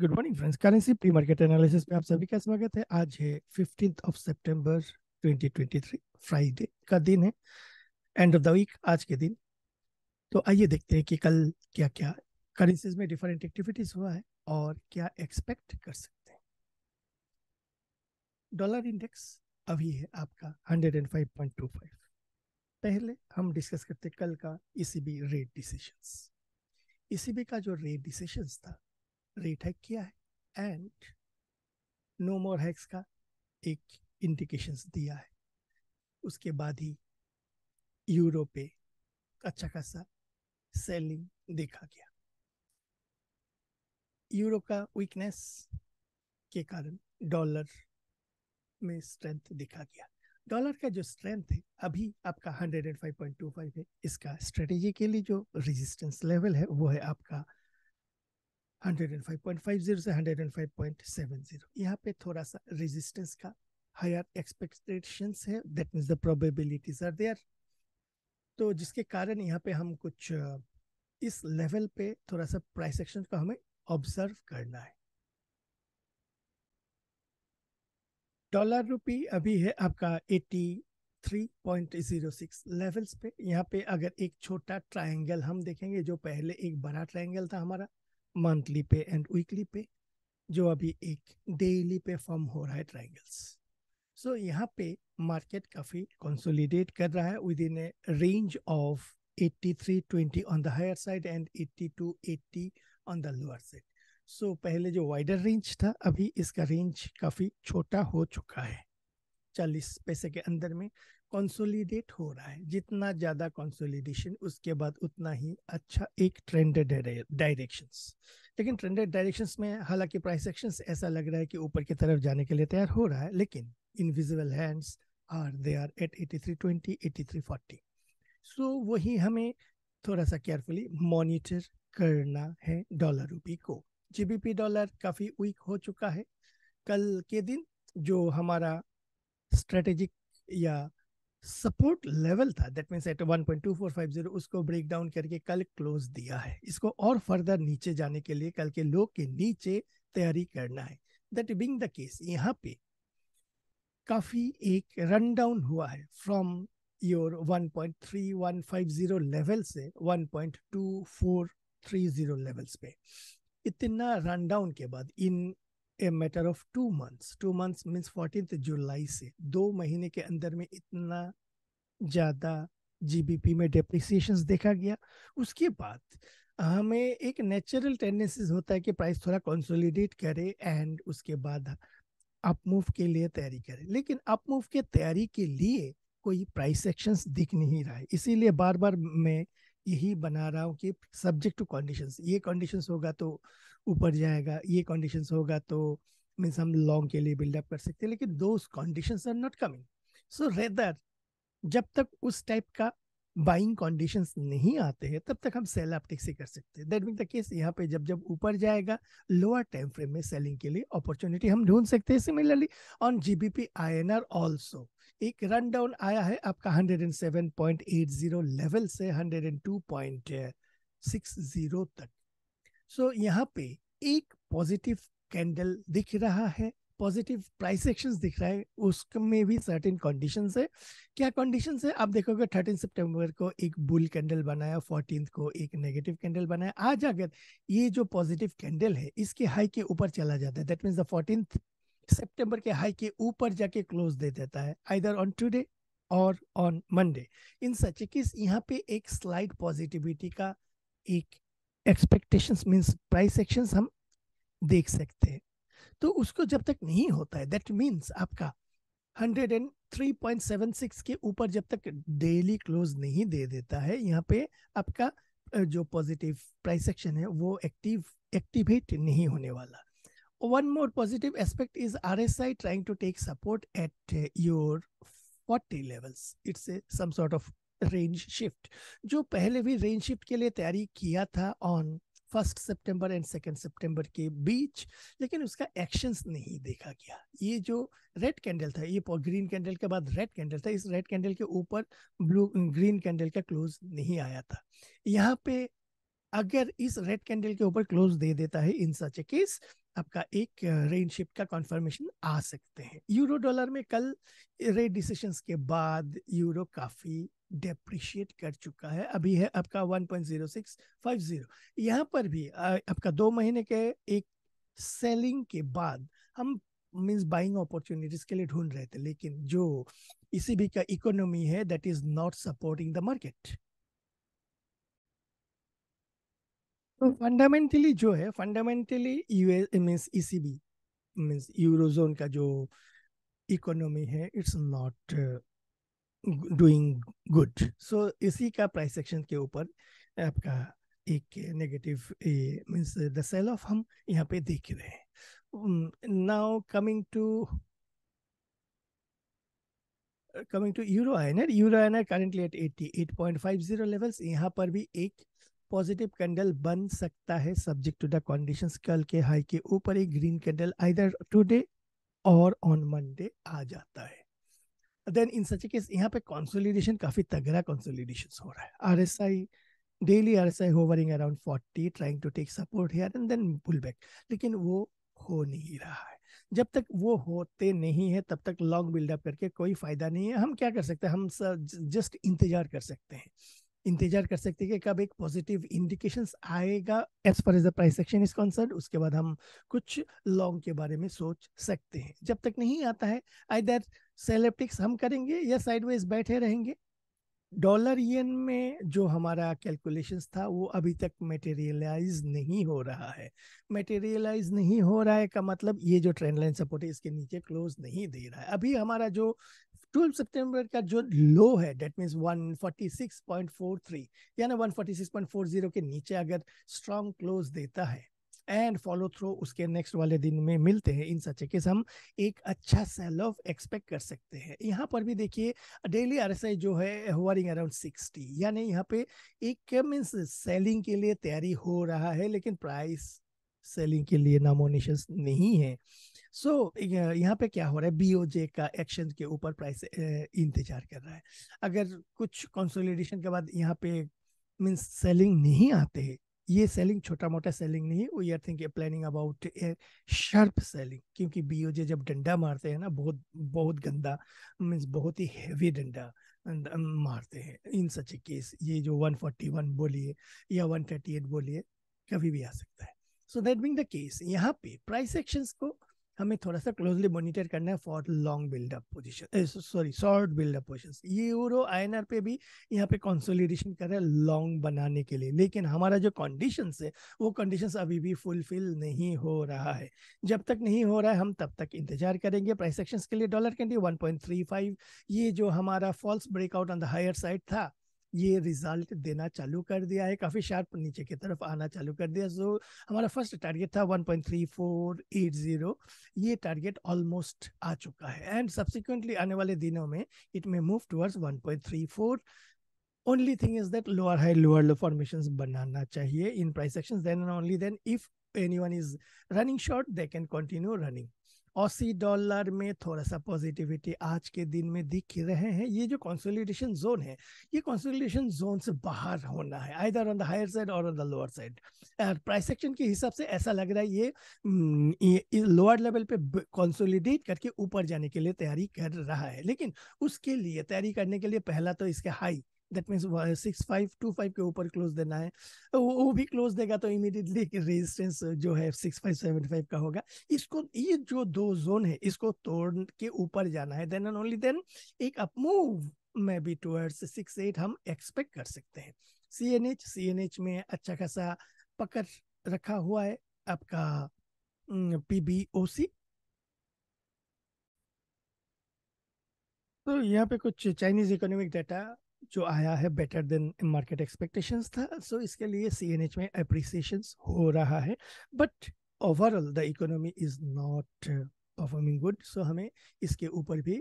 Good morning friends currency pre market analysis में आप सभी का स्वागत है आज है फिफ्टीन ऑफ सितंबर 2023 फ्राइडे का दिन है एंड ऑफ द वीक आज के दिन तो आइए देखते हैं कि कल क्या क्या करेंसीज में डिफरेंट एक्टिविटीज हुआ है और क्या एक्सपेक्ट कर सकते हैं डॉलर इंडेक्स अभी है आपका 105.25 पहले हम डिस्कस करते कल का ईसीबी रेट डिसीजंस ईसीबी का जो रेट डिसीजंस था रेट किया है एंड नो मोर हैक्स का एक इंडिकेशन दिया है उसके बाद ही यूरो पे अच्छा खासा सेलिंग देखा गया यूरो का वीकनेस के कारण डॉलर में स्ट्रेंथ देखा गया डॉलर का जो स्ट्रेंथ है अभी आपका 105.25 है इसका स्ट्रेटेजी के लिए जो रेजिस्टेंस लेवल है वो है आपका 105.25 105.50 से 105.70 यहाँ पे थोड़ा सा रेजिस्टेंस का हायर एक्सपेक्टेशन है that means the probabilities are there तो जिसके कारण यहाँ पे हम कुछ इस लेवल पे थोड़ा सा प्राइस एक्शन को हमें ऑब्जर्व करना है डॉलर रुपी अभी है आपका 83.06 लेवल्स पे यहाँ पे अगर एक छोटा ट्रायंगल हम देखेंगे जो पहले एक बड़ा ट्रायंगल था हमारा मंथली पे एंड वीकली पे जो अभी एक डेली पे फॉर्म हो रहा है ट्राइंगल्स सो so, यहाँ पे मार्केट काफ़ी कंसोलिडेट कर रहा है within a range of 83.20 on the higher side and 82.80 on the lower side so पहले जो वाइडर रेंज था अभी इसका रेंज काफ़ी छोटा हो चुका है चालीस पैसे के अंदर में कंसोलिडेट हो रहा है जितना ज्यादा कंसोलिडेशन उसके बाद उतना ही अच्छा एक ट्रेंडेड डायरेक्शंस लेकिन ट्रेंडेड डायरेक्शंस में हालांकि प्राइस एक्शन ऐसा लग रहा है कि ऊपर की तरफ जाने के लिए तैयार हो रहा है लेकिन invisible hands are they are at eighty three twenty eighty three forty so वही हमें थोड़ा सा केयरफुली मॉनिटर करना है डॉलर रूपी को जीबीपी डॉलर काफ़ी वीक हो चुका है कल के दिन जो हमारा स्ट्रेटेजिक या सपोर्ट लेवल था दैट मीन्स एट 1.2450 उसको ब्रेक डाउन करके कल क्लोज दिया है इसको और फर्दर नीचे जाने के लिए कल के लो के नीचे तैयारी करना है दैट बिंग द केस यहाँ पे काफी एक रन डाउन हुआ है फ्रॉम योर 1.3150 लेवल से 1.2430 लेवल्स पे इतना रन डाउन के बाद in a matter of two months two months means fourteen जुलाई से दो महीने के अंदर में इतना ज़्यादा जीबीपी में डेप्रिसिएशन देखा गया उसके बाद हमें एक नेचुरल टेंडेंसीज होता है कि प्राइस थोड़ा कंसोलिडेट करे एंड उसके बाद अप मूव के लिए तैयारी करे लेकिन अप मूव के तैयारी के लिए कोई प्राइस एक्शन दिख नहीं रहा है इसीलिए बार बार मैं यही बना रहा हूँ कि सब्जेक्ट टू कंडीशंस ये कंडीशंस होगा तो ऊपर जाएगा ये कंडीशन होगा तो मीन्स हम लॉन्ग के लिए बिल्डअप कर सकते हैं लेकिन those condition are not coming so rather जब तक उस टाइप का बाइंग कंडीशन नहीं आते हैं तब तक हम सेल अपटिक से कर सकते हैं दैट मीन द केस यहाँ पे जब जब ऊपर जाएगा लोअर टाइम फ्रेम में सेलिंग के लिए अपॉर्चुनिटी हम ढूंढ सकते हैं similarly on GBP are also एक रन डाउन आया है आपका hundred and seven point eight zero level से hundred and two point six zero तक सो so, यहाँ पे एक पॉजिटिव कैंडल दिख रहा है पॉजिटिव प्राइस एक्शन दिख रहा है उसमें भी सर्टेन कंडीशन है क्या कंडीशन है आप देखोगे थर्टीन सितंबर को एक बुल कैंडल बनाया फोर्टीन को एक नेगेटिव कैंडल बनाया आज अगर ये जो पॉजिटिव कैंडल है इसके हाई के ऊपर चला जाता है that means the fourteen September के हाई के ऊपर जाके क्लोज दे देता है आइदर ऑन टूडे और on Monday in such case यहाँ पे एक स्लाइड पॉजिटिविटी का एक एक्सपेक्टेशंस मींस प्राइस एक्शंस हम देख सकते हैं तो उसको जब तक नहीं होता है दैट मीन्स आपका 103.76 के ऊपर जब तक डेली क्लोज नहीं दे देता है यहाँ पे आपका जो पॉजिटिव प्राइस एक्शन है वो एक्टिव एक्टिवेट नहीं होने वाला one more positive aspect is RSI trying to take support at uh, your 40 levels. It's a, some sort of range shift जो पहले भी रेंज शिफ्ट के लिए तैयारी किया था ऑन फर्स्ट सितंबर एंड सेकेंड सितंबर के बीच लेकिन उसका एक्शंस नहीं देखा गया ये जो रेड कैंडल था ये ग्रीन कैंडल के बाद रेड कैंडल था इस रेड कैंडल के ऊपर ब्लू ग्रीन कैंडल का क्लोज नहीं आया था यहाँ पे अगर इस रेड कैंडल के ऊपर क्लोज दे देता है इन सच ए केस आपका एक रेन शिफ्ट का कॉन्फर्मेशन आ सकते हैं यूरो डॉलर में कल रेट डिसीशन के बाद यूरो काफी डेप्रिशिएट कर चुका है अभी है आपका 1.0650 यहाँ पर भी आपका दो महीने के एक सेलिंग के बाद हम मीन्स बाइंग अपॉर्चुनिटीज के लिए ढूंढ रहे थे लेकिन जो इसी e भी का इकोनॉमी है that is not supporting the market तो फंडामेंटली जो है फंडामेंटली यूएस मीन्स भी मीन्स यूरोजोन का जो इकोनॉमी है it's not doing good so इसी का प्राइस सेक्शन के ऊपर आपका एक negative means the sell off हम यहाँ पे देख रहे हैं now coming to coming to euro INR euro INR currently at eighty eight point five zero levels यहाँ पर भी एक पॉजिटिव कैंडल बन सकता है सब्जेक्ट टू द कंडीशंस कल के हाई के ऊपर एक ग्रीन कैंडल आइदर टुडे और ऑन मंडे आ जाता है देन इन सच केस यहाँ पे कंसोलिडेशन काफी तगड़ा कंसोलिडेशन हो रहा है R S I daily R S I hovering around forty trying to take support here and then pull back लेकिन वो हो नहीं रहा है जब तक वो होते नहीं है तब तक लॉन्ग बिल्डअप करके कोई फायदा नहीं है हम क्या कर सकते हैं हम जस्ट इंतजार कर सकते हैं इंतजार कर सकते हैं कि कब एक पॉजिटिव इंडिकेशन आएगा as far as the price action is concern उसके बाद हम कुछ लॉन्ग के बारे में सोच सकते हैं जब तक नहीं आता है आई दैट सेलेप्टिक्स हम करेंगे या साइडवेज बैठे रहेंगे डॉलर येन में जो हमारा कैलकुलेशंस था वो अभी तक मेटेरियलाइज नहीं हो रहा है मेटेरियलाइज नहीं हो रहा है का मतलब ये जो ट्रेंड लाइन सपोर्ट है इसके नीचे क्लोज नहीं दे रहा है अभी हमारा जो 12 सितंबर का जो लो है डेट मीन्स 146.43 यानी 146.40 के नीचे अगर स्ट्रांग क्लोज देता है एंड फॉलो थ्रू उसके नेक्स्ट वाले दिन में मिलते हैं इन सच केस हम एक अच्छा सेल ऑफ एक्सपेक्ट कर सकते हैं यहाँ पर भी देखिए डेली आर जो है हुआरिंग अराउंड सिक्सटी यानी यहाँ पे एक मीन्स सेलिंग के लिए तैयारी हो रहा है लेकिन प्राइस सेलिंग के लिए नॉमिनेशन नहीं है सो so, यहाँ पे क्या हो रहा है बीओजे का एक्शन के ऊपर प्राइस इंतजार कर रहा है अगर कुछ कंसोलिडेशन के बाद यहाँ पे मीन्स सेलिंग नहीं आते ये सेलिंग छोटा मोटा सेलिंग नहीं है we are thinking planning about a sharp selling क्योंकि बीओजे जब डंडा मारते हैं ना बहुत बहुत गंदा मीन्स बहुत ही हेवी डंडा अं, अं, मारते हैं इन सच ए केस ये जो 141 बोलिए या 138 बोलिए कभी भी आ सकता है so that being the case यहाँ पे प्राइस एक्शंस को हमें थोड़ा सा क्लोजली मॉनिटर करना है for long buildup position sorry short buildup position euro आई पे भी यहाँ पे कंसोलिडेशन कर रहा है लॉन्ग बनाने के लिए लेकिन हमारा जो कंडीशन है वो कंडीशन अभी भी फुलफिल नहीं हो रहा है जब तक नहीं हो रहा है हम तब तक इंतजार करेंगे प्राइस एक्शन के लिए डॉलर कैंडी वन ये जो हमारा false breakout on the higher side था ये रिजल्ट देना चालू कर दिया है काफी शार्प नीचे की तरफ आना चालू कर दिया सो हमारा फर्स्ट टारगेट था 1.3480 ये टारगेट ऑलमोस्ट आ चुका है एंड सब्सिक्वेंटली आने वाले दिनों में it may move towards 1.34 only thing is that lower high lower low formation बनाना चाहिए in price section only then if anyone is running short they can continue running Aussie dollar में थोड़ा सा positivity आज के दिन में दिख रहे हैं ये जो कंसोलिडेशन जोन है ये कंसोलिडेशन जोन से बाहर होना है either on the higher side और on the lower side price section के हिसाब से ऐसा लग रहा है ये, ये लोअर लेवल पे कंसोलिडेट करके ऊपर जाने के लिए तैयारी कर रहा है लेकिन उसके लिए तैयारी करने के लिए पहला तो इसके high that means six five two five के ऊपर क्लोज देना है वो, वो भी क्लोज देगा तो इमीडिएटली रेजिस्टेंस जो है सिक्स फाइव सेवन फाइव का होगा इसको ये जो दो जोन है इसको तोड़ के ऊपर जाना है देन एंड ओनली देन एक अप मूव में भी टूअर्ड्स सिक्स एट हम एक्सपेक्ट कर सकते हैं C N H C N H में अच्छा खासा पकड़ रखा हुआ है आपका पी बी ओ सी तो यहाँ पे कुछ चाइनीज इकोनॉमिक डाटा जो आया है बेटर देन मार्केट एक्सपेक्टेशन था सो so इसके लिए सी एन एच में अप्रिसिएशन हो रहा है but overall the economy is not performing good so हमें इसके ऊपर भी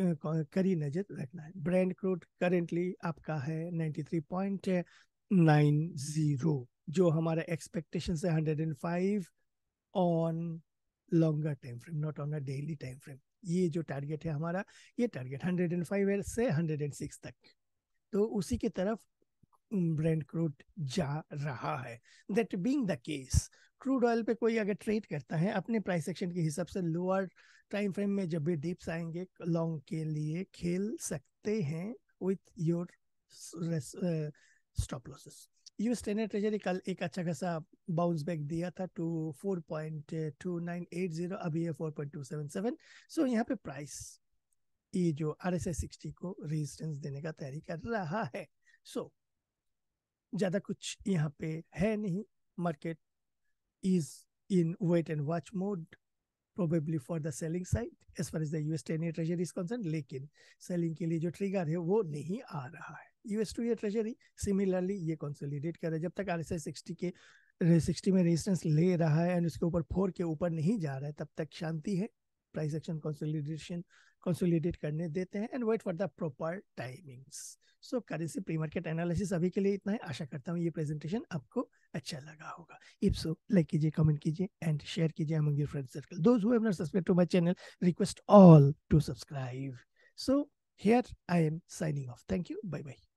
करी नज़र रखना है ब्रांड क्रूड करेंटली आपका है ninety three point nine zero जो हमारा एक्सपेक्टेशन है hundred and five on longer time frame not on a daily time frame ये जो टारगेट है हमारा ये टारगेट हंड्रेड एंड फाइव से हंड्रेड एंड सिक्स तक तो उसी की तरफ ब्रेंड क्रूड जा रहा है that being the case crude oil पे कोई अगर ट्रेड करता है अपने प्राइस एक्शन के हिसाब से लोअर टाइम फ्रेम में जब भी डिप्स आएंगे लॉन्ग के लिए खेल सकते हैं with your stop losses U ten treasury कल एक अच्छा खासा बाउंस बैक दिया था to four point two nine eight zero अभी है four point two seven seven so यहाँ पे प्राइस ये जो आर एस एस सिक्सटी को रेजिस्टेंस देने का तैयारी कर रहा है सो so, ज़्यादा कुछ यहाँ पे है नहीं market is in wait and watch mode probably for the selling side as far as the US ten year treasury is concern लेकिन सेलिंग के लिए जो ट्रिगर है वो नहीं आ रहा है US two year treasury similarly ये कंसोलिडेट कर रहा है जब तक आर एस एस सिक्सटी के सिक्सटी में रेजिस्टेंस ले रहा है एंड उसके ऊपर फोर के ऊपर नहीं जा रहा है तब तक शांति है प्राइस एक्शन कंसोलिडेशन कंसोलिडेट करने देते हैं and wait for the proper timings so currency pre market analysis अभी के लिए इतना ही आशा करता हूँ ये प्रेजेंटेशन आपको अच्छा लगा होगा इफ सो लाइक कीजिए कमेंट कीजिए एंड शेयर कीजिए among your friend circle those who have not subscribe to my channel request all to subscribe so here I am signing off thank you bye bye